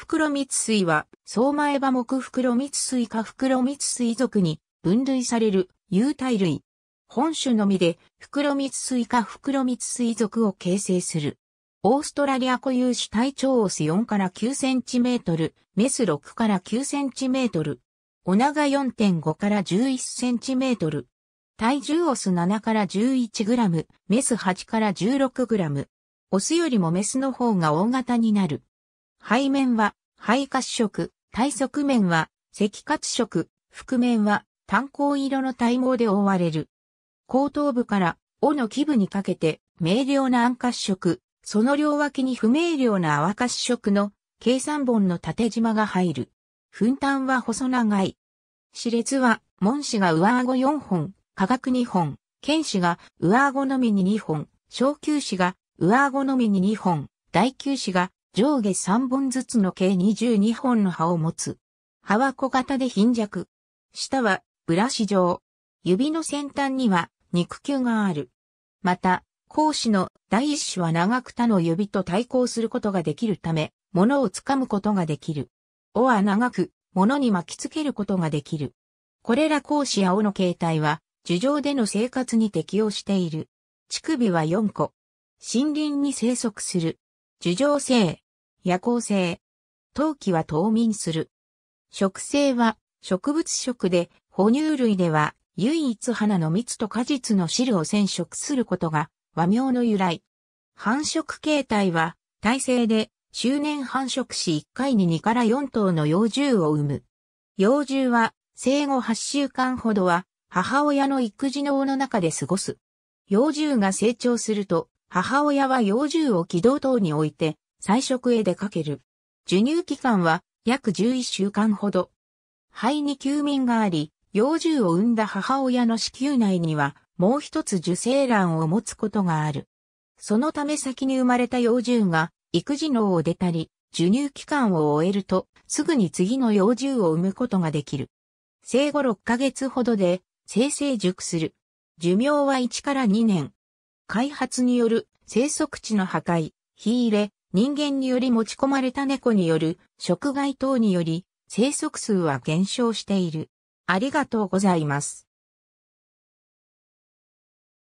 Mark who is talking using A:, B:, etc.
A: 袋蜜水は、相前葉木袋蜜水か袋蜜水属に分類される有体類。本種のみで、袋蜜水か袋蜜水属を形成する。オーストラリア固有種体長オス4から9センチメートル、メス6から9センチメートル。お長4.5から11センチメートル。体重オス7から11グラム、メス8から16グラム。オスよりもメスの方が大型になる。背面は、肺褐色、体側面は、赤褐色、覆面は、炭鉱色の体毛で覆われる。後頭部から、尾の基部にかけて、明瞭な暗褐色、その両脇に不明瞭な淡褐色の、計算本の縦縞が入る。粉炭は細長い。歯列は、門歯が上顎4本、下顎2本、剣歯が上顎のみに2本、小球歯が上顎のみに2本、大球歯が上下3本ずつの計22本の葉を持つ。葉は小型で貧弱。下はブラシ状。指の先端には肉球がある。また、講師の第一種は長く他の指と対抗することができるため、物を掴むことができる。尾は長く、物に巻きつけることができる。これら講師や尾の形態は、樹上での生活に適応している。乳首は4個。森林に生息する。樹上性、夜行性。冬季は冬眠する。食性は植物食で、哺乳類では唯一花の蜜と果実の汁を染色することが和名の由来。繁殖形態は耐性で周年繁殖し1回に2から4頭の幼獣を産む。幼獣は生後8週間ほどは母親の育児脳の中で過ごす。幼獣が成長すると母親は幼獣を軌道等に置いて菜食へ出かける。授乳期間は約11週間ほど。肺に休眠があり、幼獣を産んだ母親の子宮内にはもう一つ受精卵を持つことがある。そのため先に生まれた幼獣が育児脳を出たり、授乳期間を終えるとすぐに次の幼獣を産むことができる。生後6ヶ月ほどで生成熟する。寿命は1から2年。開発による生息地の破壊、火入れ、人間により持ち込まれた猫による食害等により生息数は減少している。ありがとうございます。